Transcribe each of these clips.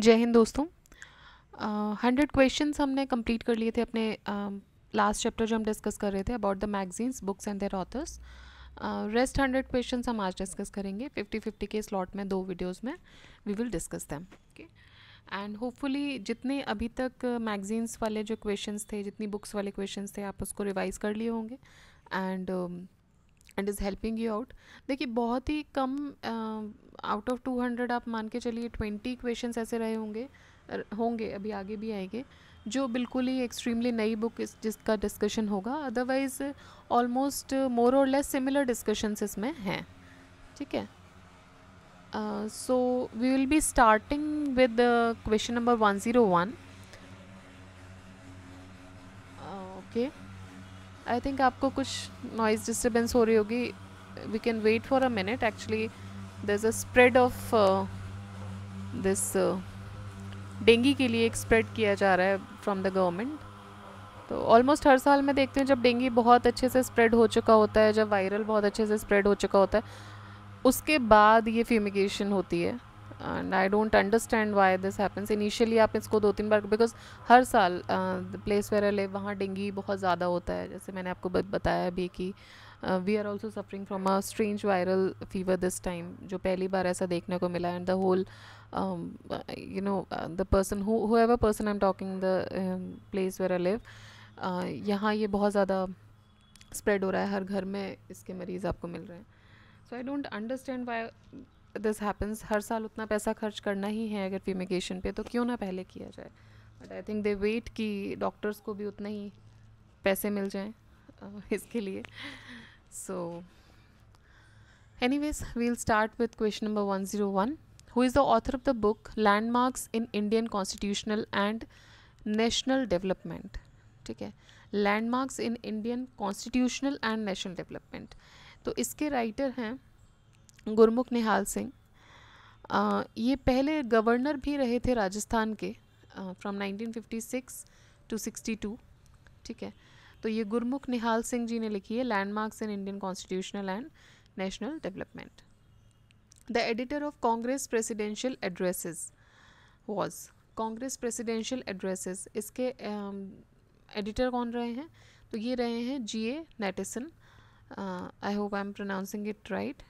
जय हिंद दोस्तों हंड्रेड uh, क्वेश्चंस हमने कंप्लीट कर लिए थे अपने लास्ट uh, चैप्टर जो हम डिस्कस कर रहे थे about the magazines books and their authors rest hundred questions हम आज डिस्कस करेंगे फिफ्टी फिफ्टी के स्लॉट में दो वीडियोस में we will discuss them okay and hopefully जितने अभी तक मैगजीन्स वाले जो क्वेश्चंस थे जितनी बुक्स वाले क्वेश्चंस थे आप उसको रिवाइज कर लिए होंगे and and is helping you out देखिए बहुत ही कम आउट ऑफ टू हंड्रेड आप मान के चलिए ट्वेंटी क्वेश्चन ऐसे रहे होंगे होंगे अभी आगे भी आएंगे जो बिल्कुल ही एक्सट्रीमली नई बुक इस जिसका डिस्कशन होगा अदरवाइज ऑलमोस्ट मोर और लेस सिमिलर डिस्कशंस इसमें हैं ठीक है so we will be starting with question number one zero one okay I think आपको कुछ नॉइज़ डिस्टर्बेंस हो रही होगी we can wait for a minute actually there is a spread of this dengue के लिए एक स्प्रेड किया जा रहा है फ्रॉम द गवर्नमेंट तो ऑलमोस्ट हर साल में देखते हैं जब डेंगी बहुत अच्छे से स्प्रेड हो चुका होता है जब वायरल बहुत अच्छे से स्प्रेड हो चुका होता है उसके बाद ये फ्यूमिगेशन होती है and I don't understand why this happens initially आप इसको दो तीन बार बिकॉज हर साल the place where I live वहाँ डेंगी बहुत ज़्यादा होता है जैसे मैंने आपको बताया अभी कि we are also suffering from a strange viral fever this time जो पहली बार ऐसा देखने को मिला and the whole you know the person who ever person I am talking the place where I live यहाँ ये बहुत ज़्यादा स्प्रेड हो रहा है हर घर में इसके मरीज़ आपको मिल रहे हैं so I don't understand why this happens हर साल उतना पैसा खर्च करना ही है अगर फीमिकेशन पे तो क्यों ना पहले किया जाए but I think they wait कि डॉक्टर्स को भी उतना ही पैसे मिल जाएं uh, इसके लिए so anyways we'll start with question number one zero one who is the author of the book landmarks in Indian constitutional and national development ठीक है landmarks in Indian constitutional and national development तो इसके writer हैं गुरमुख निहाल सिंह ये पहले governor भी रहे थे राजस्थान के फ्रॉम 1956 टू 62 ठीक है तो ये गुरमुख निहाल सिंह जी ने लिखी है landmarks in Indian constitutional and national development the editor of Congress presidential addresses was Congress presidential addresses इसके एडिटर uh, कौन रहे हैं तो ये रहे हैं G A Natesan I hope I am pronouncing it right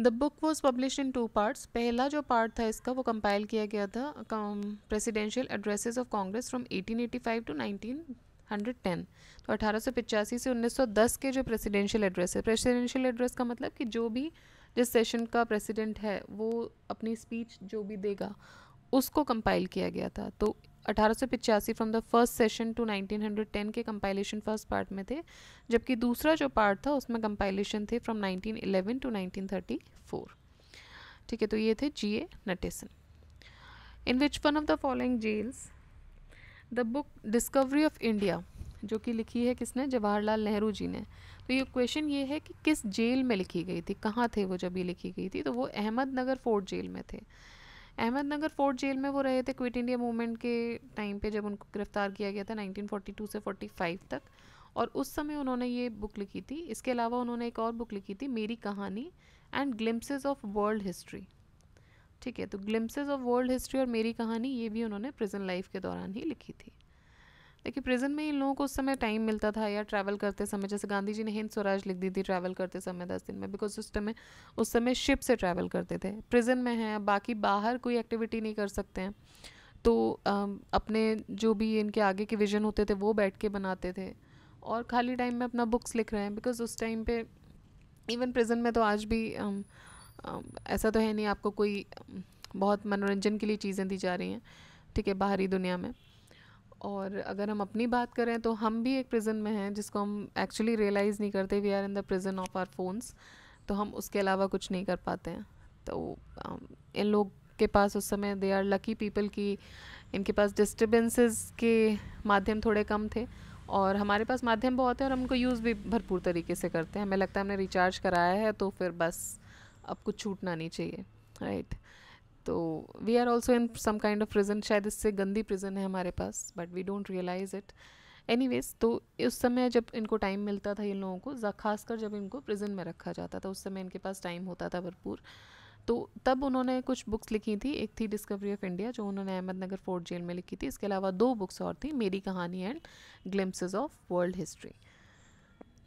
the book was publish in two parts पहला जो पार्ट था इसका वो कंपाइल किया गया था presidential addresses of Congress from 1885 to 1910 तो अठारह से 1910 के जो प्रेसिडेंशियल एड्रेस है प्रेसिडेंशियल एड्रेस का मतलब कि जो भी जिस सेशन का प्रेसिडेंट है वो अपनी स्पीच जो भी देगा उसको कंपाइल किया गया था तो अठारह from the first session to 1910 के कंपाइलेशन फर्स्ट पार्ट में थे जबकि दूसरा जो पार्ट था उसमें कंपाइलेशन थे फ्रॉम 1911 टू 1934 ठीक है तो ये थे G A Natesan in which one of the following jails the book discovery of India जो कि लिखी है किसने जवाहरलाल नेहरू जी ने तो ये क्वेश्चन ये है कि किस जेल में लिखी गई थी कहाँ थे वो जब ये लिखी गई थी तो वो अहमदनगर फोर्ट जेल में थे अहमदनगर फोर्ट जेल में वो रहे थे क्विट इंडिया मूवमेंट के टाइम पे जब उनको गिरफ्तार किया गया था 1942 से 45 तक और उस समय उन्होंने ये बुक लिखी थी इसके अलावा उन्होंने एक और बुक लिखी थी Meri Kahani and glimpses of world history ठीक है तो ग्लिम्सेज ऑफ वर्ल्ड हिस्ट्री और मेरी कहानी ये भी उन्होंने प्रेजेंट लाइफ के दौरान ही लिखी थी देखिए प्रिजन में इन लोगों को उस समय टाइम मिलता था या ट्रैवल करते समय जैसे गांधी जी ने हिंद स्वराज लिख दी थी ट्रैवल करते समय दस दिन में बिकॉज उस समय उस समय शिप से ट्रैवल करते थे प्रिजन में है बाकी बाहर कोई एक्टिविटी नहीं कर सकते हैं तो अपने जो भी इनके आगे के विजन होते थे वो बैठ के बनाते थे और खाली टाइम में अपना बुक्स लिख रहे हैं बिकॉज उस टाइम पे इवन प्रिजन में तो आज भी आ, आ, ऐसा तो है नहीं आपको कोई बहुत मनोरंजन के लिए चीज़ें दी जा रही हैं ठीक है बाहरी दुनिया में और अगर हम अपनी बात करें तो हम भी एक प्रिजन में हैं जिसको हम एक्चुअली रियलाइज़ नहीं करते we are in the prison of our phones तो हम उसके अलावा कुछ नहीं कर पाते हैं तो um, इन लोग के पास उस समय दे आर लकी पीपल की इनके पास डिस्टर्बेंसेस के माध्यम थोड़े कम थे और हमारे पास माध्यम बहुत है और हम उनको यूज़ भी भरपूर तरीके से करते हैं हमें लगता है हमने रिचार्ज कराया है तो फिर बस अब कुछ छूटना नहीं चाहिए राइट right. तो we are also in some kind of prison शायद इससे गंदी प्रिजन है हमारे पास but we don't realise it ways तो उस समय जब इनको टाइम मिलता था इन लोगों को खासकर जब इनको प्रिजन में रखा जाता था उस समय इनके पास टाइम होता था भरपूर तो तब उन्होंने कुछ बुक्स लिखी थी एक थी डिस्कवरी ऑफ इंडिया जो उन्होंने अहमदनगर फोर्ट जेल में लिखी थी इसके अलावा दो बुक्स और थी Meri Kahani and glimpses of world history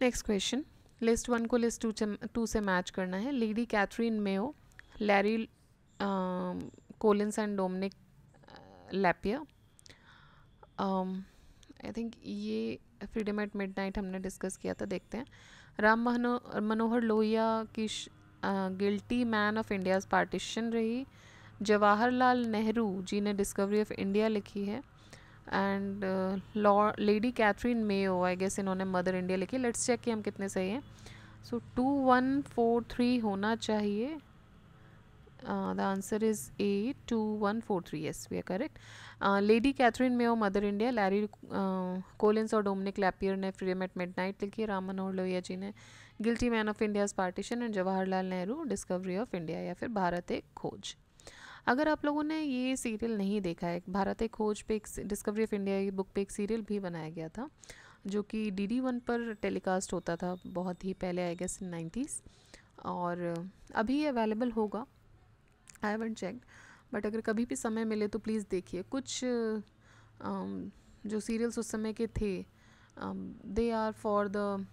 next question list one को लिस्ट टू से मैच करना है lady Catherine Mayo Larry Collins and Dominic Lapierre I think ये फ्रीडम एट नाइट हमने डिस्कस किया था देखते हैं राम मनो मनोहर लोहिया की guilty man of India's partition रही जवाहरलाल नेहरू जी ने डिस्कवरी ऑफ इंडिया लिखी है and lady Catherine Mayo I guess इन्होंने मदर इंडिया लिखी लेट्स चेक कि हम कितने सही हैं so two one four three होना चाहिए Uh, the answer is A 2143. Yes, we are correct. Uh, Lady Catherine Mayo, Mother India, Larry uh, Collins और Dominic Lapierre ने फ्रीडम एट नाइट लिखी रामन और लोहिया जी ने guilty man of India's partition and Jawaharlal Nehru discovery of India या फिर भारत एक खोज अगर आप लोगों ने ये सीरियल नहीं देखा है भारत एक खोज पे एक डिस्कवरी ऑफ इंडिया की बुक पे एक सीरियल भी बनाया गया था जो कि डी डी वन पर टेलीकास्ट होता था बहुत ही पहले आई गेस नाइन्टीज़ और अभी अवेलेबल होगा आई हैवन चेक बट अगर कभी भी समय मिले तो प्लीज़ देखिए कुछ जो सीरियल्स उस समय के थे they are for the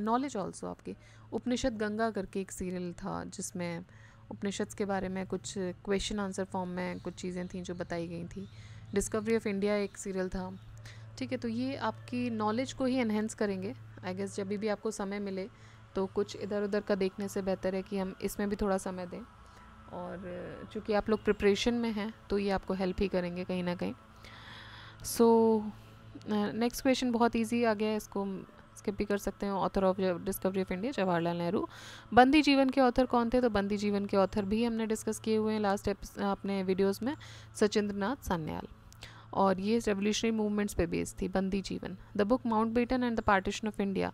knowledge also आपके उपनिषद गंगा करके एक सीरियल था जिसमें उपनिषद के बारे में कुछ क्वेश्चन आंसर फॉर्म में कुछ चीज़ें थी जो बताई गई थी डिस्कवरी ऑफ इंडिया एक सीरियल था ठीक है तो ये आपकी नॉलेज को ही एनहेंस करेंगे आई गेस जब भी आपको समय मिले तो कुछ इधर उधर का देखने से बेहतर है कि हम इसमें भी थोड़ा समय दें और चूँकि आप लोग प्रिपरेशन में हैं तो ये आपको हेल्प ही करेंगे कहीं ना कहीं सो नेक्स्ट क्वेश्चन बहुत ईजी आ गया इसको स्किप भी कर सकते हैं author of discovery of India Jawaharlal Nehru Bandi Jeevan के ऑथर कौन थे तो बंदी जीवन के ऑथर भी हमने डिस्कस किए हुए हैं लास्ट अपने वीडियोज़ में सचिंद्र नाथ सान्याल और ये रेवोल्यूशनरी मूवमेंट्स पे बेस्ड थी Bandi Jeevan the book Mountbatten and the partition of India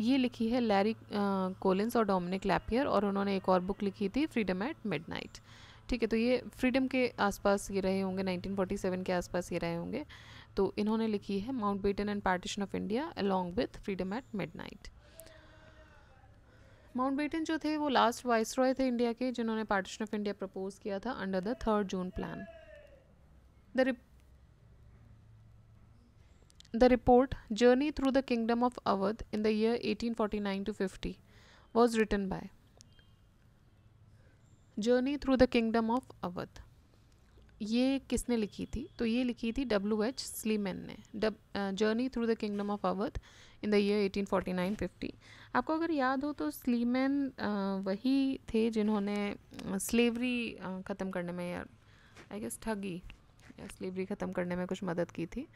ये लिखी है लैरी कोलिंस और डोमिनिक लैपियर और उन्होंने एक और बुक लिखी थी फ्रीडम एट मिडनाइट ठीक है तो ये फ्रीडम के आसपास ये रहे होंगे 1947 के आसपास ये रहे होंगे तो इन्होंने लिखी है Mountbatten and partition of India along with freedom at midnight Mountbatten जो थे वो लास्ट वाइस रॉय थे इंडिया के जिन्होंने पार्टीशन ऑफ इंडिया प्रपोज किया था under the third June plan the The report, Journey Through the Kingdom of Awadh in the year 1849 to 50, was written by Journey Through the Kingdom of Awadh. ये किसने लिखी थी तो ये लिखी थी डब्ल्यू एच स्लीमैन ने journey through the kingdom of Awadh in the year eighteen forty nine fifty आपको अगर याद हो तो स्लीमैन वही थे जिन्होंने स्लेवरी ख़त्म करने में या आई गेस ठगी या स्लेवरी ख़त्म करने में कुछ मदद की थी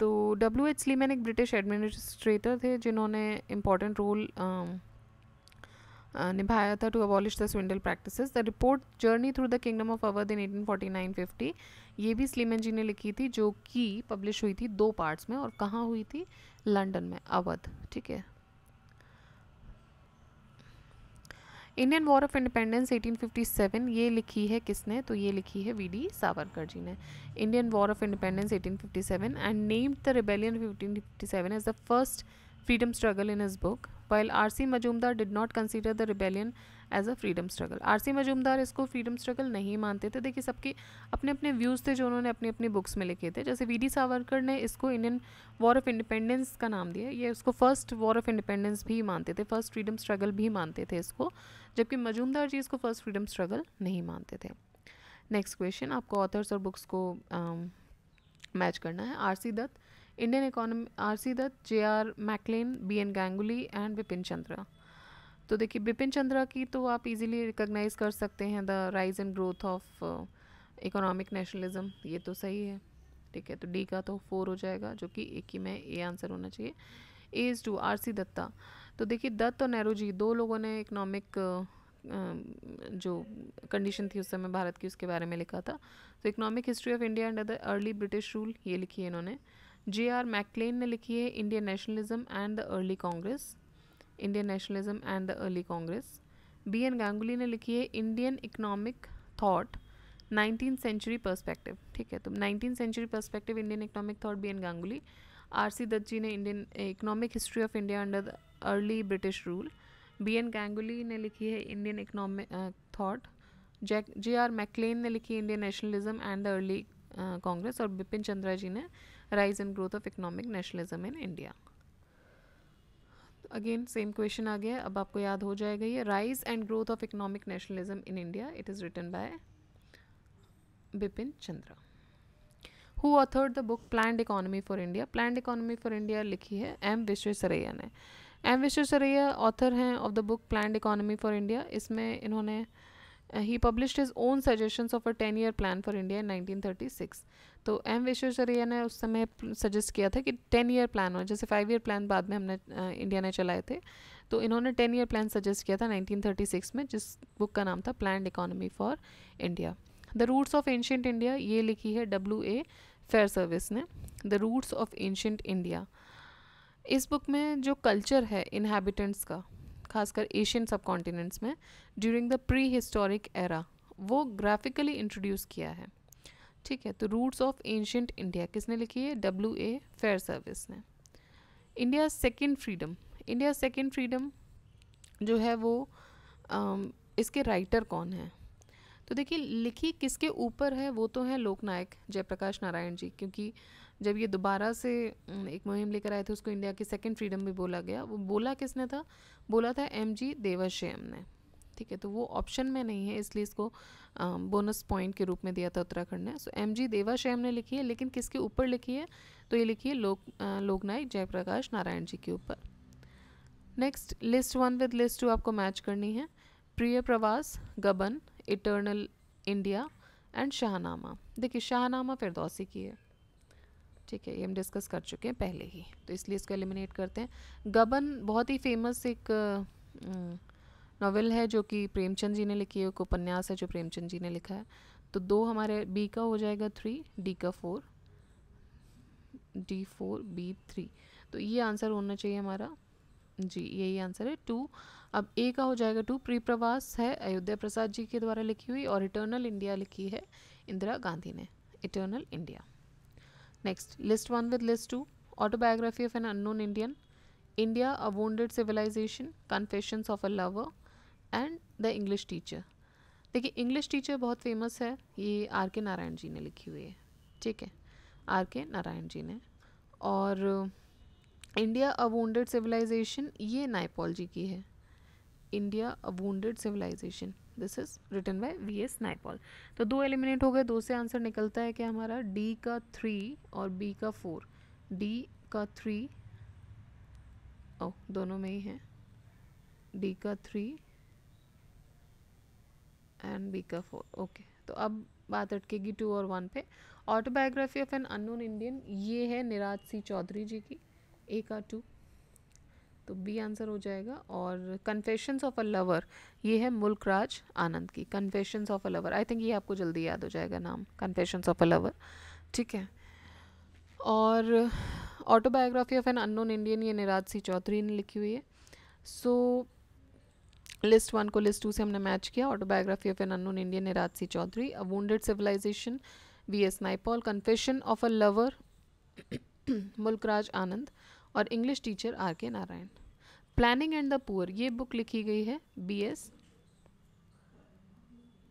तो डब्ल्यू एच लीमैन एक ब्रिटिश एडमिनिस्ट्रेटर थे जिन्होंने इम्पॉर्टेंट रोल um, uh, निभाया था to abolish the swindle practices the report journey through the kingdom of Awadh in eighteen forty nine fifty ये भी स्लीमन जी ने लिखी थी जो कि पब्लिश हुई थी दो पार्ट्स में और कहाँ हुई थी लंडन में अवध ठीक है इंडियन वॉर ऑफ इंडिपेंडेंस 1857 ये लिखी है किसने तो ये लिखी है वी डी सावरकर जी ने Indian war of independence 1857 and named the rebellion seven as the first freedom struggle in in book while R C Majumdar did not consider the rebellion as a freedom struggle R C Majumdar इसको freedom struggle नहीं मानते थे देखिए सबके अपने अपने views थे जो उन्होंने अपनी अपनी बुक्स में लिखे थे जैसे वी डी सावरकर ने इसको इंडियन वॉर ऑफ इंडिपेंडेंस का नाम दिया ये उसको फर्स्ट वॉर ऑफ इंडिपेंडेंस भी मानते थे फर्स्ट फ्रीडम स्ट्रगल भी मानते थे इसको जबकि मजूमदार जी इसको फर्स्ट फ्रीडम स्ट्रगल नहीं मानते थे नेक्स्ट क्वेश्चन आपको ऑथर्स और बुक्स को मैच um, uh, करना है R C Dutt Indian economy R C Dutt J R McLane B N Ganguly and Vipin Chandra तो देखिए बिपिन चंद्रा की तो आप इजीली रिकॉग्नाइज कर सकते हैं the rise and growth of economic nationalism ये तो सही है ठीक है तो डी का तो फोर हो जाएगा जो कि एक ही में ए आंसर होना चाहिए A is two R C Dutta तो देखिए दत्त और नेहरू जी दो लोगों ने इकोनॉमिक uh, um, जो कंडीशन थी उस समय भारत की उसके बारे में लिखा था तो economic history of India under the early British rule ये लिखी है इन्होंने जे आर मैकलेन ने लिखी है Indian nationalism and the early Congress Indian nationalism and the early Congress B N Ganguli ने लिखी है Indian economic thought nineteen century perspective ठीक है तो nineteen century perspective Indian economic thought B N Ganguli R C Dutt ji ने Indian economic history of India under the early British rule B N Ganguli ने लिखी है Indian economic thought Jack J R McLane ने लिखी Indian nationalism and the early Congress और बिपिन चंद्रा जी ने rise and growth of economic nationalism in India again same question आ गया अब आपको याद हो जाएगा ये rise and growth of economic nationalism in India it is written by Bipin Chandra who authored the book planned economy for India planned economy for India लिखी है एम विश्वेश्वरैया ने एम विश्वेश्वरैया ऑथर हैं of the book planned economy for India इसमें इन्होंने Uh, he published his own suggestions of a 10 year plan for India in 1936. तो M Visvesvaraya ने उस समय सजेस्ट किया था कि 10 ईयर प्लान हो जैसे फाइव ईयर प्लान बाद में हमने आ, uh, इंडिया ने चलाए थे तो इन्होंने 10 ईयर प्लान सजेस्ट किया था 1936 में जिस बुक का नाम था plan economy for India the roots of ancient India ये लिखी है डब्ल्यू ए फेयर सर्विस ने the roots of ancient India इस बुक में जो कल्चर है इनहेबिटेंट्स का खासकर एशियन सब कॉन्टिनेंट्स में during the prehistoric era वो ग्राफिकली इंट्रोड्यूस किया है ठीक है तो रूट्स ऑफ एंशंट इंडिया किसने लिखी है डब्ल्यू ए फेयर सर्विस ने India second freedom India second freedom जो है वो आम, इसके राइटर कौन है तो देखिए लिखी किसके ऊपर है वो तो है लोकनायक जयप्रकाश नारायण जी क्योंकि जब ये दोबारा से एक मुहिम लेकर आए थे उसको इंडिया की सेकेंड फ्रीडम भी बोला गया वो बोला किसने था बोला था एम जी देवाश्यम ने ठीक है तो वो ऑप्शन में नहीं है इसलिए इसको बोनस पॉइंट के रूप में दिया था उत्तराखंड ने सो एम जी देवाश्यम ने लिखी है लेकिन किसके ऊपर लिखी है तो ये लिखी है लोक लोकनायक जयप्रकाश नारायण जी के ऊपर next list one with list two आपको मैच करनी है प्रिय प्रवास गबन इटर्नल इंडिया एंड शाहनामा देखिए शाहनामा फिरदौसी की है ठीक है ये हम डिस्कस कर चुके हैं पहले ही तो इसलिए इसको एलिमिनेट करते हैं गबन बहुत ही फेमस एक नॉवेल है जो कि प्रेमचंद जी ने लिखी है एक उपन्यास है जो प्रेमचंद जी ने लिखा है तो दो हमारे बी का हो जाएगा थ्री डी का four D four B three तो ये आंसर होना चाहिए हमारा जी यही आंसर है टू अब ए का हो जाएगा टू प्री प्रवास है अयोध्या प्रसाद जी के द्वारा लिखी हुई और इटर्नल इंडिया लिखी है इंदिरा गांधी ने eternal India Next, list 1 with list 2, Autobiography of an Unknown Indian, India, a Wounded Civilization, Confessions of a Lover and The English Teacher. देखिए इंग्लिश टीचर बहुत फेमस है ये आर के नारायण जी ने लिखी हुई है ठीक है आर के नारायण जी ने और इंडिया अ वोंडेड सिविलाइजेशन ये नाइपॉल जी की है India a wounded civilization this is written by V S Naipaul तो दो एलिमिनेट हो गए दो से आंसर निकलता है क्या हमारा डी का थ्री और बी का फोर डी का थ्री ओ oh, दोनों में ही है डी का थ्री एंड बी का फोर ओके तो अब बात अटकेगी टू और वन पे autobiography of an unknown Indian ये है निराज सिंह चौधरी जी की ए का टू तो बी आंसर हो जाएगा और कन्फेशंस ऑफ अ लवर ये है मुल्क राज आनंद की confessions of a lover I think ये आपको जल्दी याद हो जाएगा नाम कन्फेशंस ऑफ अ लवर ठीक है और autobiography of an unknown Indian ये निराज सिंह चौधरी ने लिखी हुई है सो लिस्ट वन को लिस्ट टू से हमने मैच किया autobiography of an unknown Indian Nirad Singh Chaudhuri a wounded civilization V S Naipaul confession of a lover Mulkraj Anand और English teacher R K Narayan planning and the poor ये बुक लिखी गई है बी एस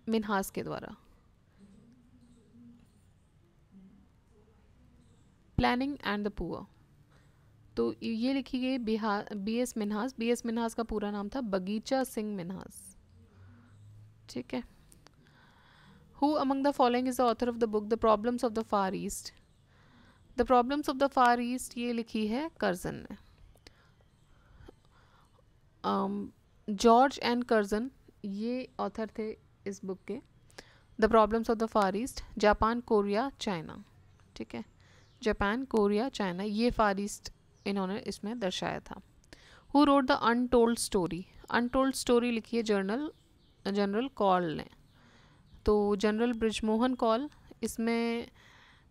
मिनहास के द्वारा प्लानिंग एंड द पुअर तो ये लिखी गई Bihar B S Minhas B S Minhas का पूरा नाम था बगीचा सिंह मिनहास ठीक है who among the following is the author of the book the problems of the Far East the problems of the Far East ये लिखी है कर्जन ने जॉर्ज एंड कर्जन ये ऑथर थे इस बुक के the problems of the Far East Japan Korea China ठीक है जापान कोरिया चाइना ये फार ईस्ट इन्होंने इसमें दर्शाया था who road the untold story untold story लिखी है जर्नल जनरल कॉल ने तो जनरल ब्रिजमोहन कॉल इसमें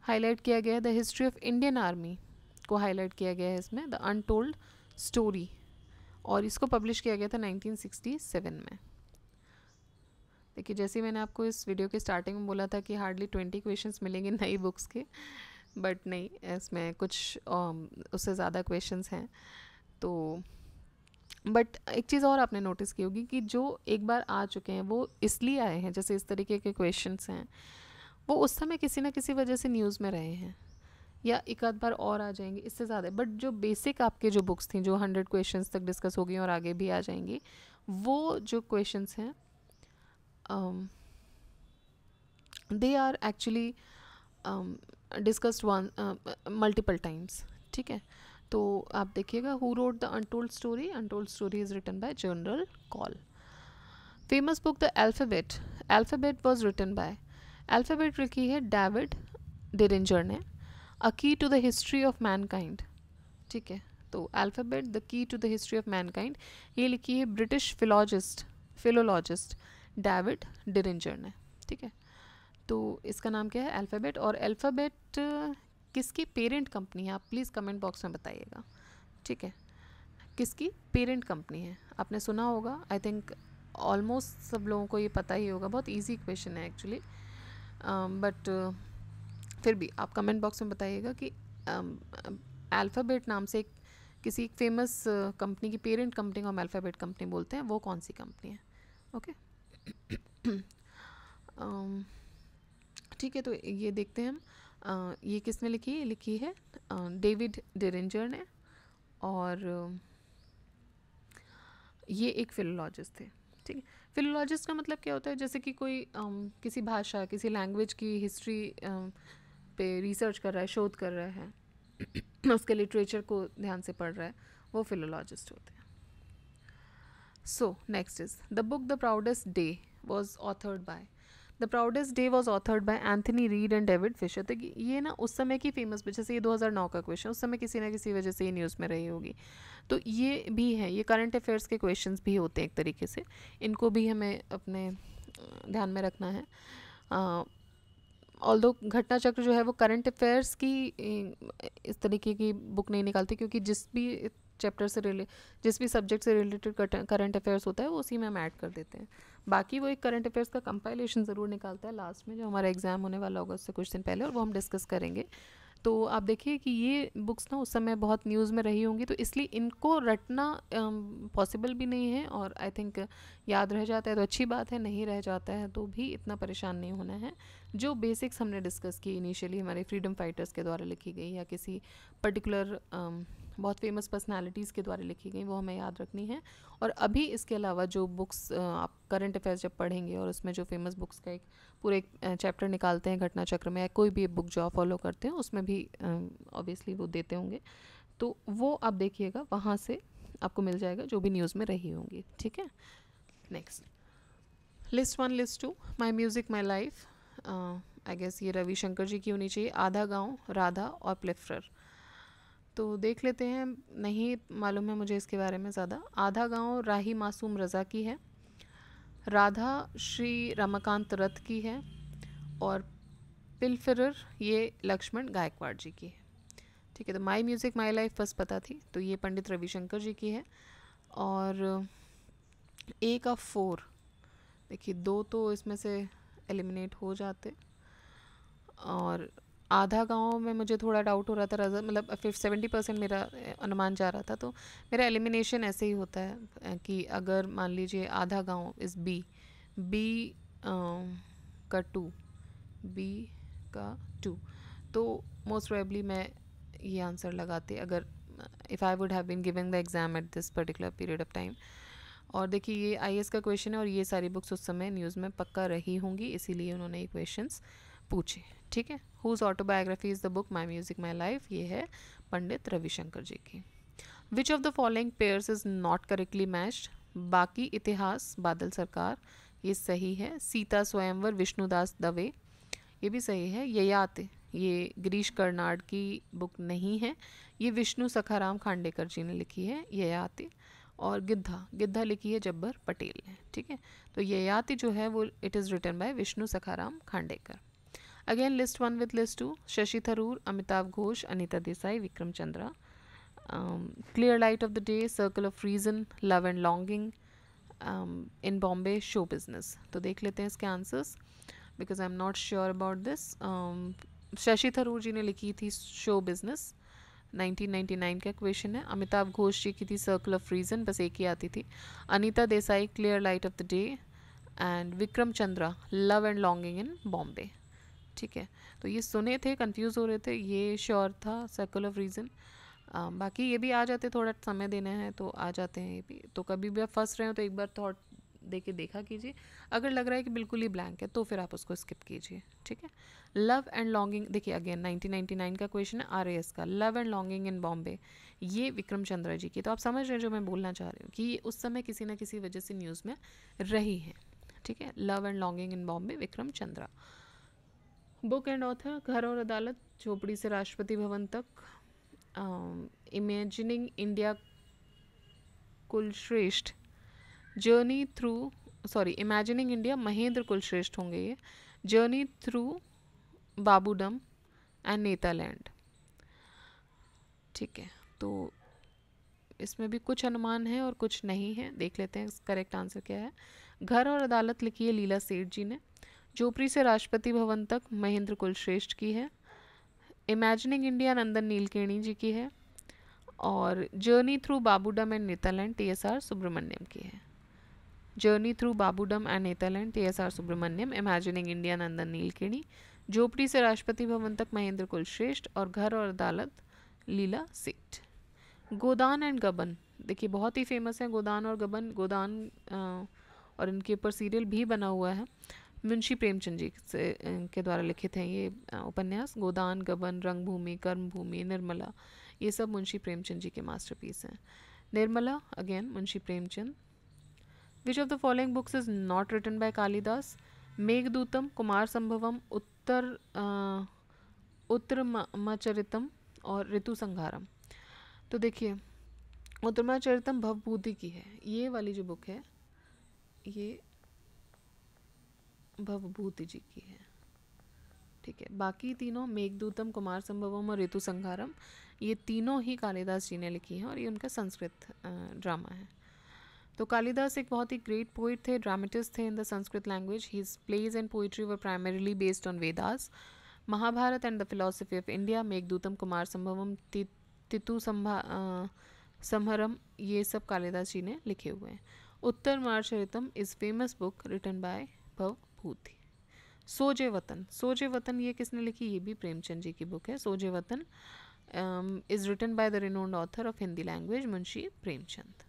हाईलाइट किया गया है the history of Indian army को हाईलाइट किया गया है इसमें द अनटोल्ड स्टोरी और इसको पब्लिश किया गया था 1967 में देखिए जैसे मैंने आपको इस वीडियो के स्टार्टिंग में बोला था कि हार्डली ट्वेंटी क्वेश्चंस मिलेंगे नई बुक्स के बट नहीं इसमें कुछ um, उससे ज़्यादा क्वेश्चंस हैं तो बट एक चीज़ और आपने नोटिस की होगी कि जो एक बार आ चुके हैं वो इसलिए आए हैं जैसे इस तरीके के क्वेश्चंस हैं वो उस समय किसी ना किसी वजह से न्यूज़ में रहे हैं या एक आध बार और आ जाएंगे इससे ज़्यादा बट जो बेसिक आपके जो बुक्स थी जो हंड्रेड क्वेश्चन तक डिस्कस हो गई और आगे भी आ जाएंगी वो जो क्वेश्चन हैं they are actually discussed one multiple times ठीक है तो आप देखिएगा who road the untold story untold story is written by general Kaul famous book the alphabet alphabet was written by alphabet लिखी है डेविड डिरेंजर ने a key to the history of mankind ठीक है तो alphabet the key to the history of mankind ये लिखी है British philologist philologist David Diringer ने ठीक है तो इसका नाम क्या है अल्फ़ाबेट और अल्फ़ाबेट किसकी पेरेंट कंपनी है आप प्लीज़ कमेंट बॉक्स में बताइएगा ठीक है किसकी पेरेंट कंपनी है आपने सुना होगा आई थिंक ऑलमोस्ट सब लोगों को ये पता ही होगा बहुत इजी क्वेश्चन है एक्चुअली बट um, uh, फिर भी आप कमेंट बॉक्स में बताइएगा कि अल्फ़ाबेट um, नाम से एक किसी एक फेमस कंपनी uh, की पेरेंट कंपनी को हम अल्फ़ाबेट कंपनी बोलते हैं वो कौन सी कंपनी है ओके um, ठीक है तो ये देखते हैं हम uh, ये किसने लिखी है लिखी है डेविड डेरेंजर ने और ये एक फिलोलॉजिस्ट थे ठीक है फिलोलॉजिस्ट का मतलब क्या होता है जैसे कि कोई um, किसी भाषा किसी लैंग्वेज की हिस्ट्री um, पे रिसर्च कर रहा है शोध कर रहा है उसके लिटरेचर को ध्यान से पढ़ रहा है वो फिलोलॉजिस्ट होते हैं so next is the book the proudest day was authored by the proudest day was authored by Anthony Read and David Fisher तो ये ना उस समय की फेमस जैसे ये 2009 का क्वेश्चन उस समय किसी ना किसी वजह से ये न्यूज़ में रही होगी तो ये भी है ये करंट अफेयर्स के क्वेश्चन भी होते हैं एक तरीके से इनको भी हमें अपने ध्यान में रखना है ऑल दो घटना चक्र जो है वो करंट अफेयर्स की इस तरीके की बुक नहीं निकालती क्योंकि जिस भी चैप्टर से रिले जिस भी सब्जेक्ट से रिलेटेड करंट अफेयर्स होता है वो उसी में हम ऐड कर देते हैं बाकी वो एक करंट अफेयर्स का कंपाइलेशन ज़रूर निकालता है लास्ट में जो हमारा एग्ज़ाम होने वाला होगा उससे कुछ दिन पहले और वो हम डिस्कस करेंगे तो आप देखिए कि ये बुक्स ना उस समय बहुत न्यूज़ में रही होंगी तो इसलिए इनको रटना पॉसिबल um, भी नहीं है और आई थिंक याद रह जाता है तो अच्छी बात है नहीं रह जाता है तो भी इतना परेशान नहीं होना है जो बेसिक्स हमने डिस्कस की इनिशियली हमारे फ्रीडम फाइटर्स के द्वारा लिखी गई या किसी पर्टिकुलर बहुत फेमस पर्सनालिटीज़ के द्वारा लिखी गई वो हमें याद रखनी है और अभी इसके अलावा जो बुक्स आप करंट अफेयर्स जब पढ़ेंगे और उसमें जो फेमस बुक्स का एक पूरे एक चैप्टर निकालते हैं घटना चक्र में या कोई भी बुक जो आप फॉलो करते हैं उसमें भी ऑब्वियसली वो देते होंगे तो वो आप देखिएगा वहाँ से आपको मिल जाएगा जो भी न्यूज़ में रही होंगी ठीक है next list one list two my music my life I guess ये रविशंकर जी की होनी चाहिए आधा गांव राधा और प्लेफर तो देख लेते हैं नहीं मालूम है मुझे इसके बारे में ज़्यादा आधा गांव राही मासूम रज़ा की है राधा श्री रमाकांत रथ की है और पिलफिरर ये लक्ष्मण गायकवाड़ जी की है ठीक है तो माई म्यूज़िक माई लाइफ बस पता थी तो ये पंडित रविशंकर जी की है और एक का फोर देखिए दो तो इसमें से एलिमिनेट हो जाते और आधा गाँव में मुझे थोड़ा डाउट हो रहा था मतलब फिफ्ट सेवेंटी परसेंट मेरा अनुमान जा रहा था तो मेरा एलिमिनेशन ऐसे ही होता है कि अगर मान लीजिए आधा गाँव इस बी बी का टू बी का टू तो मोस्ट प्रोबेबली मैं ये आंसर लगाती अगर if I would have been giving the exam at this particular period of time और देखिए ये आई का क्वेश्चन है और ये सारी बुक्स उस समय न्यूज़ में पक्का रही होंगी इसीलिए उन्होंने ये क्वेश्चन पूछे ठीक है whose autobiography is the book my music my life ये है पंडित रविशंकर जी की which of the following pairs is not correctly matched बाकी इतिहास बादल सरकार ये सही है सीता स्वयंवर विष्णुदास दवे ये भी सही है ययात ये गिरीश कर्नाड की बुक नहीं है ये विष्णु सखाराम खांडेकर जी ने लिखी है ययाति और गिद्धा गिद्धा लिखी है जब्बर पटेल ने ठीक है तो ययाति जो है वो it is written by Vishnu Sakharam Khandekar again list one with list two Shashi Tharoor Amitav Ghosh Anita Desai Vikram Chandra clear light of the day circle of reason love and longing in Bombay show business तो देख लेते हैं इसके answers because I am not sure about this Shashi Tharoor ji ने लिखी थी show business 1999 का question है अमिताभ घोष जी की थी सर्कल ऑफ रीजन बस एक ही आती थी Anita Desai clear light of the day and Vikram Chandra love and longing in Bombay ठीक है तो ये सुने थे कंफ्यूज हो रहे थे ये श्योर था सर्कल ऑफ रीज़न बाकी ये भी आ जाते थोड़ा समय देना है तो आ जाते हैं ये भी तो कभी भी आप फंस रहे हो तो एक बार थॉट दे के देखा कीजिए अगर लग रहा है कि बिल्कुल ही ब्लैंक है तो फिर आप उसको स्किप कीजिए ठीक है लव एंड लॉन्गिंग देखिए अगेन 1999 का क्वेश्चन है आर का love and longing in Bombay ये विक्रम चंद्रा जी की तो आप समझ रहे हैं जो मैं बोलना चाह रही हूँ कि ये उस समय किसी ना किसी वजह से न्यूज़ में रही हैं ठीक है love and longing in Bombay Vikram Chandra book and author घर और अदालत झोपड़ी से राष्ट्रपति भवन तक imagining India Kulshreshtha journey through sorry imagining India Mahendra Kulshreshtha होंगे ये journey through Babudom and Netaland ठीक है तो इसमें भी कुछ अनुमान है और कुछ नहीं है देख लेते हैं करेक्ट आंसर क्या है घर और अदालत लिखी है लीला सेठ जी ने जोपरी से राष्ट्रपति भवन तक महेंद्र कुलश्रेष्ठ की है इमेजिनिंग इंडिया नंदन नीलकेणी जी की है और journey through Babudom and Netaland T S R Subramanian की है journey through Babudom and Netaland T S R Subramanian imagining India Nandan Nilekani झोपड़ी से राष्ट्रपति भवन तक महेंद्र कुलश्रेष्ठ और घर और अदालत लीला सेठ गोदान एंड गबन देखिए बहुत ही फेमस है गोदान और गबन गोदान आ, और इनके ऊपर सीरियल भी बना हुआ है मुंशी प्रेमचंद जी से के द्वारा लिखित हैं ये उपन्यास गोदान गबन रंगभूमि कर्मभूमि निर्मला ये सब मुंशी प्रेमचंद जी के मास्टरपीस हैं Nirmala again Munshi Premchand which of the following books is not written by Kalidasa Meghadutam Kumarasambhavam Uttara Uttararamacharitam और ऋतु संघारम तो देखिए उत्तरमाचरितम भवभूति की है ये वाली जो बुक है ये भवभूति जी की है ठीक है बाकी तीनों मेघदूतम कुमार संभवम और ऋतु संघारम ये तीनों ही कालिदास जी ने लिखी हैं और ये उनका संस्कृत ड्रामा है तो कालिदास एक बहुत ही ग्रेट पोइट थे ड्रामेटिस्ट थे in the Sanskrit language his plays and poetry were primarily based on Vedas Mahabharata and the philosophy of India Meghadutam Kumarasambhavam ति, तितु संभा संहरम ये सब कालिदास जी ने लिखे हुए हैं Uttararamacharitam is famous book written by Bhavabhuti सोजे वतन सोजे वतन ये किसने लिखी ये भी प्रेमचंद जी की बुक है Soze Watan is written by the renowned author of Hindi language Munshi Premchand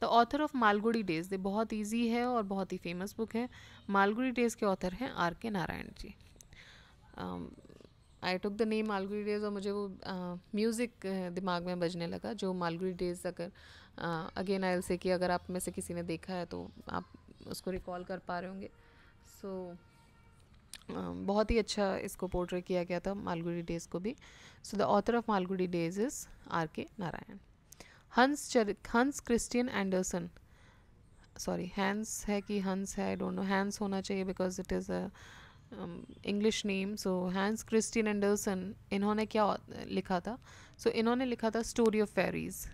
the author of Malgudi days दे बहुत ईजी है और बहुत ही फेमस बुक है मालगुड़ी डेज के ऑथर हैं R K Narayan ji I took the name Malgudi days और मुझे वो म्यूज़िक uh, uh, दिमाग में बजने लगा जो मालगुड़ी डेज अगर अगेन आई एल से कि अगर आप में से किसी ने देखा है तो आप उसको रिकॉल कर पा रहे होंगे सो so, um, बहुत ही अच्छा इसको पोर्ट्रे किया गया था मालगुडी डेज को भी so the author of Malgudi days is R K Narayan हंस चर हंस क्रिस्टियन एंडरसन सॉरी हैंस है कि हंस है आई डोंट नो हैंस होना चाहिए because it is a English name so Hans Christian Andersen इन्होंने क्या लिखा था सो so, इन्होंने लिखा था स्टोरी ऑफ फेरीज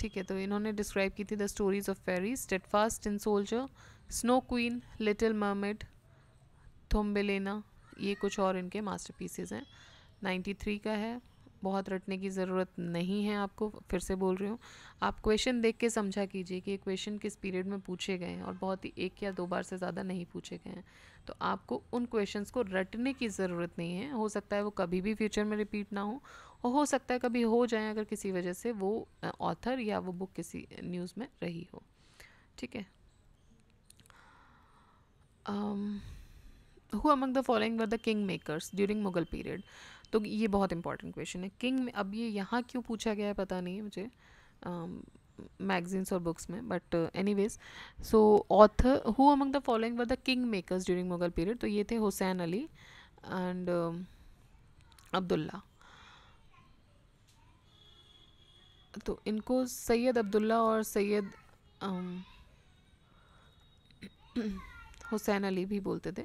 ठीक है तो इन्होंने डिस्क्राइब की थी the stories of fairies steadfast tin soldier snow queen little mermaid Thumbelina ये कुछ और इनके मास्टर पीसेज हैं 93 का है बहुत रटने की ज़रूरत नहीं है आपको फिर से बोल रही हूँ आप क्वेश्चन देख के समझा कीजिए कि क्वेश्चन किस पीरियड में पूछे गए हैं और बहुत ही एक या दो बार से ज़्यादा नहीं पूछे गए हैं तो आपको उन क्वेश्चंस को रटने की ज़रूरत नहीं है हो सकता है वो कभी भी फ्यूचर में रिपीट ना हो और हो सकता है कभी हो जाए अगर किसी वजह से वो ऑथर या वो बुक किसी न्यूज़ में रही हो ठीक है um, who among the following were the king makers during Mughal period तो ये बहुत इंपॉर्टेंट क्वेश्चन है किंग अब ये यहाँ क्यों पूछा गया है पता नहीं मुझे मैगजीन्स um, और बुक्स में but anyways so author who among the following were the king makers during Mughal period तो ये थे हुसैन अली एंड अब्दुल्ला तो इनको सैयद अब्दुल्ला और सैयद um, हुसैन अली भी बोलते थे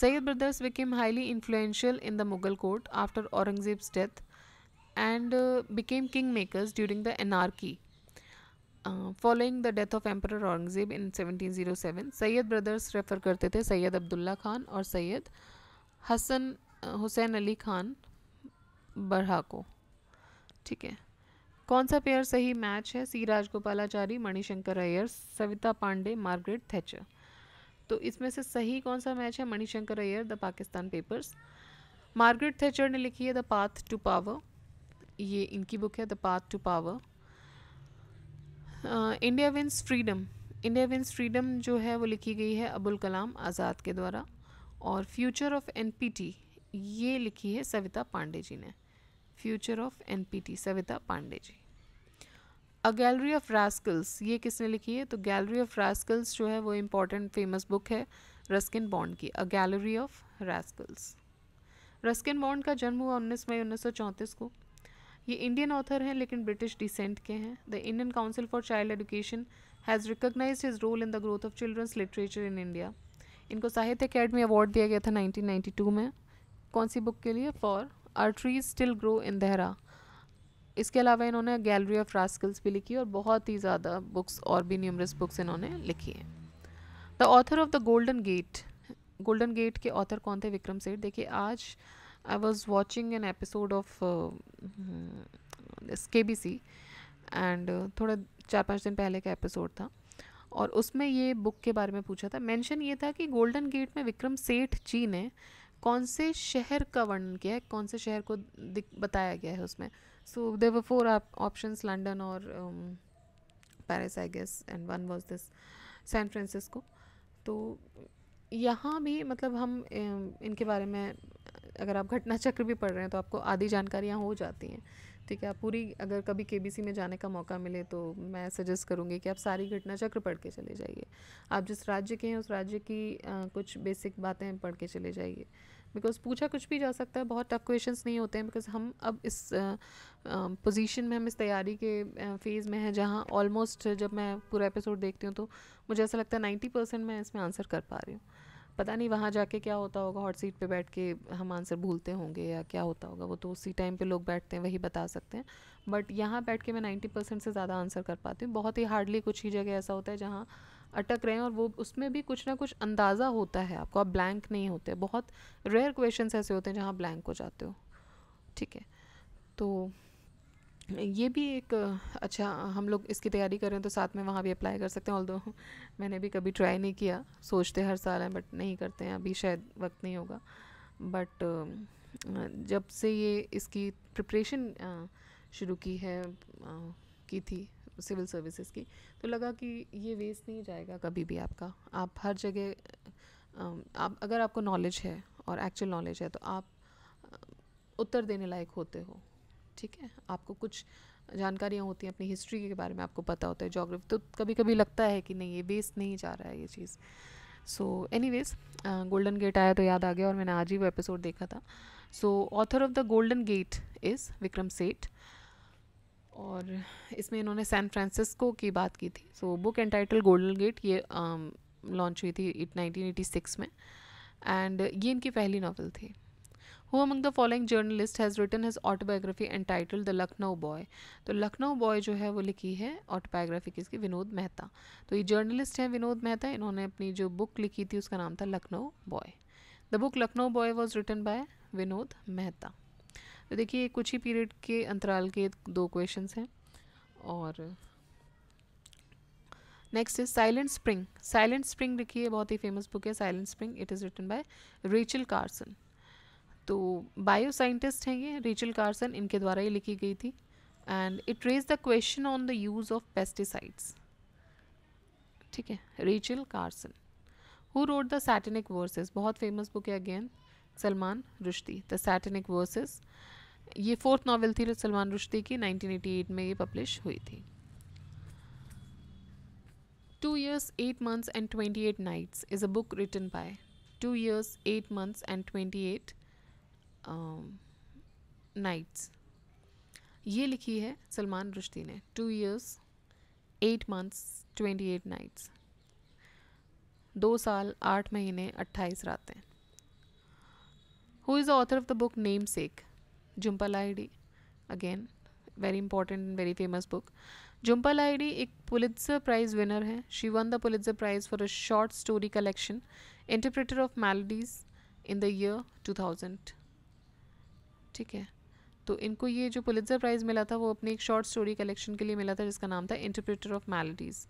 Sayyid brothers became highly influential in the Mughal court after Aurangzeb death and became king makers during the anarchy following the death of emperor Aurangzeb in 1707 Sayyid brothers refer करते थे सैयद अब्दुल्ला खान और सैयद हसन हुसैन अली खान बरहा को ठीक है कौन सा पेयर सही मैच है C Rajagopalachari Manishankar Aiyar Savita Pande Margaret Thatcher तो इसमें से सही कौन सा मैच है Manishankar Aiyar the Pakistan papers Margaret Thatcher ने लिखी है द पाथ टू पावर ये इनकी बुक है the path to power India wins freedom India wins freedom जो है वो लिखी गई है अबुल कलाम आज़ाद के द्वारा और फ्यूचर ऑफ एन ये लिखी है सविता पांडे जी ने future of an Savita Pande ji a gallery of rascals ये किसने लिखी है तो गैलरी ऑफ रास्कल्स जो है वो इम्पोर्टेंट फेमस बुक है रस्किन बॉन्ड की a gallery of rascals Ruskin Bond का जन्म हुआ 19 मई 1934 को ये इंडियन ऑथर हैं लेकिन ब्रिटिश डिसेंट के हैं the Indian council for child education has recognise his role in the growth of children's literature in India इनको साहित्य अकेडमी अवार्ड दिया गया था 1992 में कौन सी बुक के लिए for our trees still grow in Dehra इसके अलावा इन्होंने गैलरी ऑफ रास्कल्स भी लिखी और बहुत ही ज़्यादा बुक्स और भी न्यूमरस बुक्स इन्होंने लिखी हैं the author of the golden gate golden gate के ऑथर कौन थे विक्रम सेठ देखिए आज I was watching an episode of K B C and थोड़ा चार पाँच दिन पहले का एपिसोड था और उसमें ये बुक के बारे में पूछा था मेंशन ये था कि गोल्डन गेट में विक्रम सेठ जी ने कौन से शहर का वर्णन किया है कौन से शहर को बताया गया है उसमें सो there were four op options London or um, Paris, I guess, and one was this तो यहाँ भी मतलब हम um, इनके बारे में अगर आप घटना चक्र भी पढ़ रहे हैं तो आपको आधी जानकारियाँ हो जाती हैं ठीक है आप पूरी अगर कभी के में जाने का मौका मिले तो मैं सजेस्ट करूँगी कि आप सारी घटना चक्र पढ़ के चले जाइए आप जिस राज्य के हैं उस राज्य की आ, कुछ बेसिक बातें पढ़ के चले जाइए बिकॉज पूछा कुछ भी जा सकता है बहुत टफ क्वेश्चंस नहीं होते हैं बिकॉज हम अब इस पोजीशन में हम इस तैयारी के फेज़ में हैं जहाँ ऑलमोस्ट जब मैं पूरा एपिसोड देखती हूँ तो मुझे ऐसा लगता है नाइन्टी परसेंट मैं इसमें आंसर कर पा रही हूँ पता नहीं वहाँ जाके क्या होता होगा हॉट सीट पे बैठ के हम आंसर भूलते होंगे या क्या होता होगा वो तो उसी टाइम पे लोग बैठते हैं वही बता सकते हैं बट यहाँ बैठ के मैं नाइन्टी परसेंट से ज़्यादा आंसर कर पाती हूँ बहुत ही हार्डली कुछ ही जगह ऐसा होता है जहाँ अटक रहे हैं और वो उसमें भी कुछ ना कुछ अंदाज़ा होता है आपको आप ब्लैंक नहीं होते बहुत रेयर क्वेश्चन ऐसे होते हैं जहाँ ब्लैंक हो जाते हो ठीक है तो ये भी एक अच्छा हम लोग इसकी तैयारी कर रहे हैं तो साथ में वहाँ भी अप्लाई कर सकते हैं ऑल मैंने भी कभी ट्राई नहीं किया सोचते हर साल हैं बट नहीं करते हैं अभी शायद वक्त नहीं होगा बट जब से ये इसकी प्रिपरेशन शुरू की है की थी सिविल सर्विसेज की तो लगा कि ये वेस्ट नहीं जाएगा कभी भी आपका आप हर जगह आप अगर आपको नॉलेज है और एक्चुअल नॉलेज है तो आप उत्तर देने लायक होते हो ठीक है आपको कुछ जानकारियाँ होती हैं अपनी हिस्ट्री के बारे में आपको पता होता है जोग्राफी तो कभी कभी लगता है कि नहीं ये वेस्ट नहीं जा रहा है ये चीज़ so anyways golden gate आया तो याद आ गया और मैंने आज ही वो एपिसोड देखा था so author of the golden gate is Vikram Seth और इसमें इन्होंने सैन फ्रांसिस्को की बात की थी so book and title golden gate ये लॉन्च um, हुई थी इट नाइनटीन एटी सिक्स में एंड ये इनकी पहली नावल थी who among the following journalist has written his autobiography and title the Lucknow boy तो लखनऊ बॉय जो है वो लिखी है ऑटोबायोग्राफी किसकी विनोद मेहता तो ये जर्नलिस्ट हैं विनोद मेहता इन्होंने अपनी जो बुक लिखी थी उसका नाम था Lucknow boy the book Lucknow boy was written by Vinod Mehta तो देखिए कुछ ही पीरियड के अंतराल के दो क्वेश्चंस हैं और next is silent spring silent spring देखिए बहुत ही फेमस बुक है silent spring it is written by Rachel Carson तो बायो साइंटिस्ट हैं ये रेचल कार्सन इनके द्वारा ये लिखी गई थी and it raise the question on the use of pesticides ठीक है Rachel Carson who road the satanic verses बहुत फेमस बुक है again Salman Rushdie the satanic verses ये फोर्थ नावल थी सलमान रुश्ती की 1988 में ये पब्लिश हुई थी two years eight months and twenty eight nights is a book written by two years eight months and twenty eight nights ये लिखी है सलमान रुश्ती ने two years eight months twenty eight nights दो साल आठ महीने अट्ठाईस रातें who is the author of the book namesake Jhumpa Lahiri again very important and very famous book Jhumpa Lahiri एक पुलित्जर प्राइज विनर है she one the Pulitzer prize for a short story collection interpreter of maladies in the year thousand ठीक है तो इनको ये जो Pulitzer prize मिला था वो अपने एक शॉर्ट स्टोरी कलेक्शन के लिए मिला था जिसका नाम था इंटरप्रेटर ऑफ मेलोडीज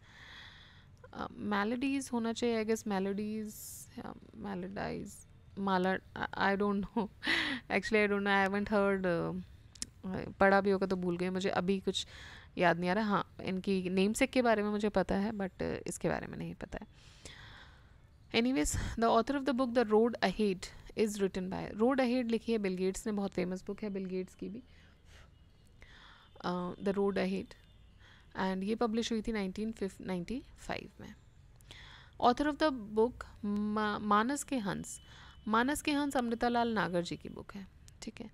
मेलोडीज होना चाहिए आई गेस मेलोडीज मेलोडाइज माला I don't know actually I don't know I went heard पढ़ा भी होगा तो भूल गई मुझे अभी कुछ याद नहीं आ रहा हाँ इनकी नेम सेक के बारे में मुझे पता है बट uh, इसके बारे में नहीं पता है anyways the author of the book the road ahead is written by road ahead लिखी है बिल गेट्स ने बहुत फेमस बुक है बिल गेट्स की भी द रोड अहेड एंड ये पब्लिश हुई थी नाइनटीन नाइन्टी फाइव में author of the book Manas के हंस मानस के हंस अमृतालाल नागर जी की बुक है ठीक है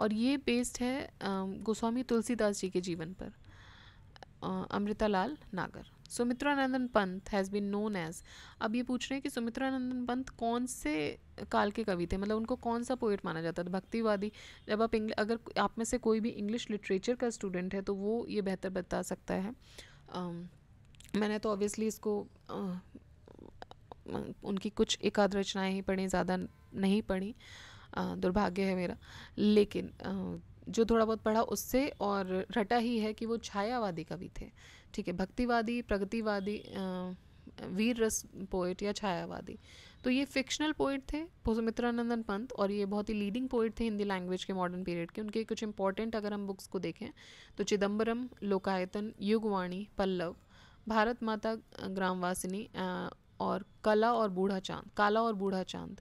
और ये बेस्ड है गोस्वामी तुलसीदास जी के जीवन पर Amritlal Nagar Sumitranandan Pant has been known as अब ये पूछ रहे हैं कि सुमित्रानंदन पंत कौन से काल के कवि थे मतलब उनको कौन सा पोइट माना जाता था भक्तिवादी जब आप अगर आप में से कोई भी इंग्लिश लिटरेचर का स्टूडेंट है तो वो ये बेहतर बता सकता है आ, मैंने तो ऑब्वियसली इसको उनकी कुछ एक आध रचनाएँ ही पढ़ी ज़्यादा नहीं पढ़ी दुर्भाग्य है मेरा लेकिन जो थोड़ा बहुत पढ़ा उससे और रटा ही है कि वो छायावादी कवि थे ठीक है भक्तिवादी प्रगतिवादी वीर रस पोइट या छायावादी तो ये फिक्शनल पोइट थे सुमित्रानंदन पंत और ये बहुत ही लीडिंग पोइट थे हिंदी लैंग्वेज के मॉडर्न पीरियड के उनके कुछ इंपॉर्टेंट अगर हम बुक्स को देखें तो चिदम्बरम लोकायतन युगवाणी पल्लव भारत माता ग्रामवासिनी और कला और बूढ़ा चांद काला और बूढ़ा चांद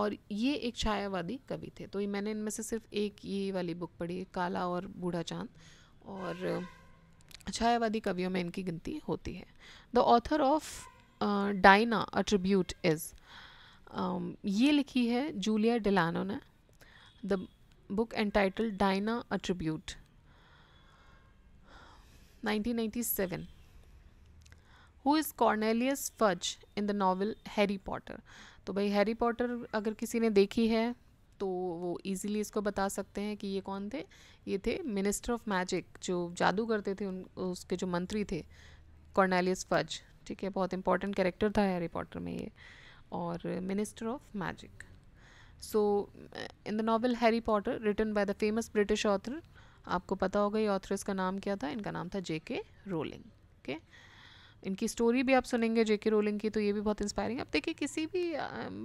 और ये एक छायावादी कवि थे तो मैंने इनमें से सिर्फ एक ये वाली बुक पढ़ी है काला और बूढ़ा चांद और छायावादी कवियों में इनकी गिनती होती है the author of Diana a tribute is ये लिखी है जूलिया डिलानो ने the book title Diana a tribute 1997 who is Cornelius Fudge in the novel Harry Potter तो भाई हैरी पॉटर अगर किसी ने देखी है तो वो इजीली इसको बता सकते हैं कि ये कौन थे ये थे मिनिस्टर ऑफ मैजिक जो जादू करते थे उन उसके जो मंत्री थे कॉर्नेलियस फज ठीक है बहुत इंपॉर्टेंट कैरेक्टर था हैरी पॉटर में ये और minister of magic so in the novel Harry Potter written by the famous British author आपको पता होगा ये ऑथर इसका नाम क्या था इनका नाम था J K Rowling okay okay? इनकी स्टोरी भी आप सुनेंगे जेके रोलिंग की तो ये भी बहुत इंस्पायरिंग आप देखिए किसी भी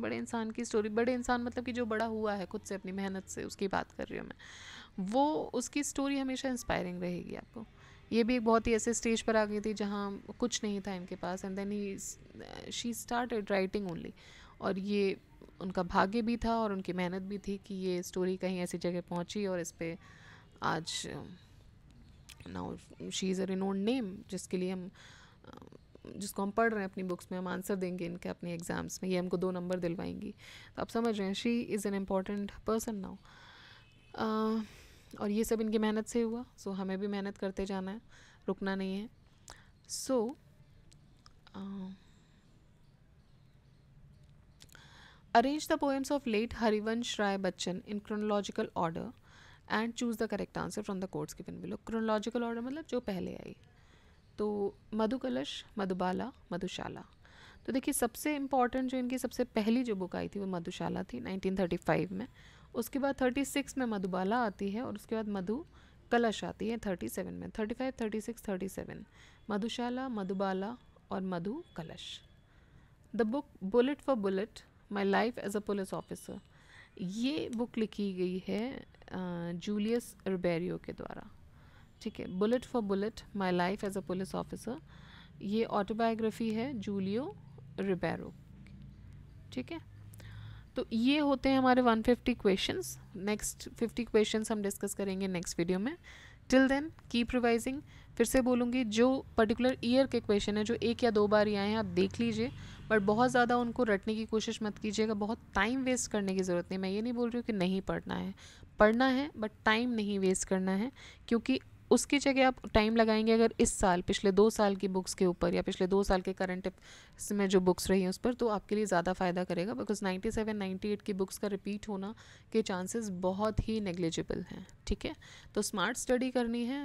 बड़े इंसान की स्टोरी बड़े इंसान मतलब कि जो बड़ा हुआ है खुद से अपनी मेहनत से उसकी बात कर रही हूँ मैं वो उसकी स्टोरी हमेशा इंस्पायरिंग रहेगी आपको ये भी एक बहुत ही ऐसे स्टेज पर आ गई थी जहाँ कुछ नहीं था इनके पास and then he she start writing only और ये उनका भाग्य भी था और उनकी मेहनत भी थी कि ये स्टोरी कहीं ऐसी जगह पहुँची और इस पर आज now she is a renowned name जिसके लिए हम जिसको हम पढ़ रहे हैं अपनी बुक्स में हम आंसर देंगे इनके अपने एग्ज़ाम्स में ये हमको दो नंबर दिलवाएंगी तो आप समझ रहे हैं she is an important person now और ये सब इनकी मेहनत से हुआ सो so, हमें भी मेहनत करते जाना है रुकना नहीं है so arrange the poems of late Harivansh Rai Bachchan in chronological order and choose the correct answer from the codes given below chronological order मतलब जो पहले आई तो मधु कलश मधुबाला मधुशाला तो देखिए सबसे इम्पॉर्टेंट जो इनकी सबसे पहली जो बुक आई थी वो मधुशाला थी 1935 में उसके बाद 36 में मधुबाला आती है और उसके बाद मधु कलश आती है 37 में 35, 36, 37 मधुशाला मधुबाला और Madhu Kalash the book bullet for bullet my life as a police officer ये बुक लिखी गई है जूलियस रिबेरियो के द्वारा ठीक है bullet for bullet my life as a police officer ये ऑटोबायोग्राफी है जूलियो रिबेरो ठीक है तो ये होते हैं हमारे 150 फिफ्टी क्वेश्चंस नेक्स्ट 50 क्वेश्चंस हम डिस्कस करेंगे नेक्स्ट वीडियो में टिल देन कीप रिवाइजिंग फिर से बोलूँगी जो पर्टिकुलर ईयर के क्वेश्चन है जो एक या दो बार ही आए हैं आप देख लीजिए बट बहुत ज़्यादा उनको रटने की कोशिश मत कीजिएगा बहुत टाइम वेस्ट करने की ज़रूरत नहीं मैं ये नहीं बोल रही हूँ कि नहीं पढ़ना है पढ़ना है बट टाइम नहीं वेस्ट करना है क्योंकि उसकी जगह आप टाइम लगाएंगे अगर इस साल पिछले दो साल की बुक्स के ऊपर या पिछले दो साल के करंट में जो बुक्स रही हैं उस पर तो आपके लिए ज़्यादा फ़ायदा करेगा बिकॉज 97, 98 की बुक्स का रिपीट होना के चांसेस बहुत ही नेग्लिजिबल हैं ठीक है तो स्मार्ट स्टडी करनी है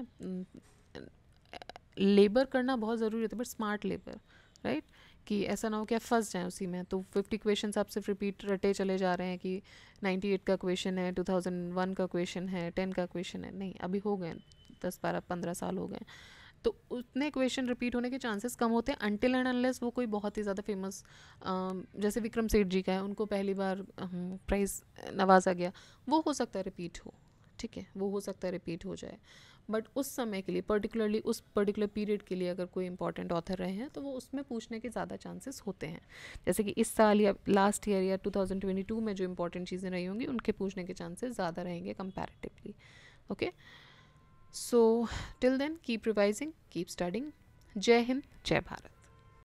लेबर करना बहुत ज़रूरी होता है बट स्मार्ट लेबर राइट कि ऐसा ना हो कि आप फंस जाएँ उसी में तो फिफ्टी क्वेश्चन आप सिर्फ रिपीट रटे चले जा रहे हैं कि नाइन्टी एट का क्वेश्चन है टू थाउजेंड वन का क्वेश्चन है टेन का क्वेश्चन है नहीं अभी हो गए दस बारह पंद्रह साल हो गए तो उतने क्वेश्चन रिपीट होने के चांसेस कम होते हैं अनटिल एंड अनलेस वो कोई बहुत ही ज़्यादा फेमस जैसे विक्रम सेठ जी का है उनको पहली बार प्राइज़ नवाजा गया वो हो सकता है रिपीट हो ठीक है वो हो सकता है रिपीट हो जाए बट उस समय के लिए पर्टिकुलरली उस पर्टिकुलर पीरियड के लिए अगर कोई इंपॉर्टेंट ऑथर रहे हैं तो वो उसमें पूछने के ज़्यादा चांसेस होते हैं जैसे कि इस साल या लास्ट ईयर या 2022 में जो इंपॉर्टेंट चीज़ें रही होंगी उनके पूछने के चांसेस ज़्यादा रहेंगे comparatively okay okay? So till then keep revising, keep studying. Jai Hind, Jai Bharat.